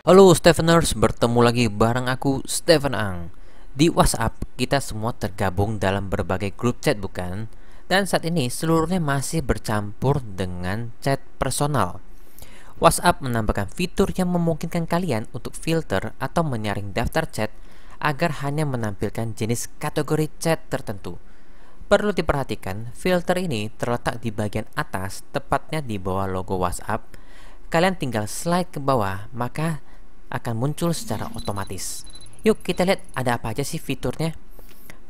Halo Steveners, bertemu lagi bareng aku Steven Ang. Di WhatsApp kita semua tergabung dalam berbagai grup chat bukan? Dan saat ini seluruhnya masih bercampur dengan chat personal. WhatsApp menambahkan fitur yang memungkinkan kalian untuk filter atau menyaring daftar chat agar hanya menampilkan jenis kategori chat tertentu. Perlu diperhatikan, filter ini terletak di bagian atas, tepatnya di bawah logo WhatsApp. Kalian tinggal slide ke bawah, maka akan muncul secara otomatis. Yuk kita lihat ada apa aja sih fiturnya.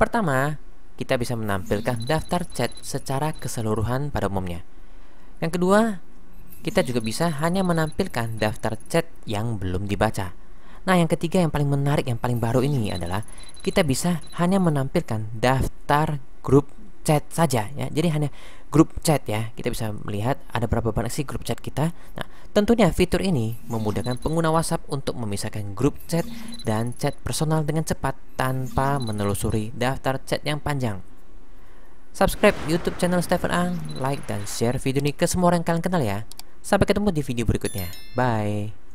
Pertama, kita bisa menampilkan daftar chat secara keseluruhan pada umumnya. Yang kedua, kita juga bisa hanya menampilkan daftar chat yang belum dibaca. Nah, yang ketiga yang paling menarik yang paling baru ini adalah kita bisa hanya menampilkan daftar grup chat saja ya. Jadi hanya grup chat ya. Kita bisa melihat ada berapa banyak sih grup chat kita. Nah, Tentunya fitur ini memudahkan pengguna WhatsApp untuk memisahkan grup chat dan chat personal dengan cepat tanpa menelusuri daftar chat yang panjang. Subscribe YouTube channel Stephen Ang, like dan share video ini ke semua orang yang kalian kenal ya. Sampai ketemu di video berikutnya. Bye.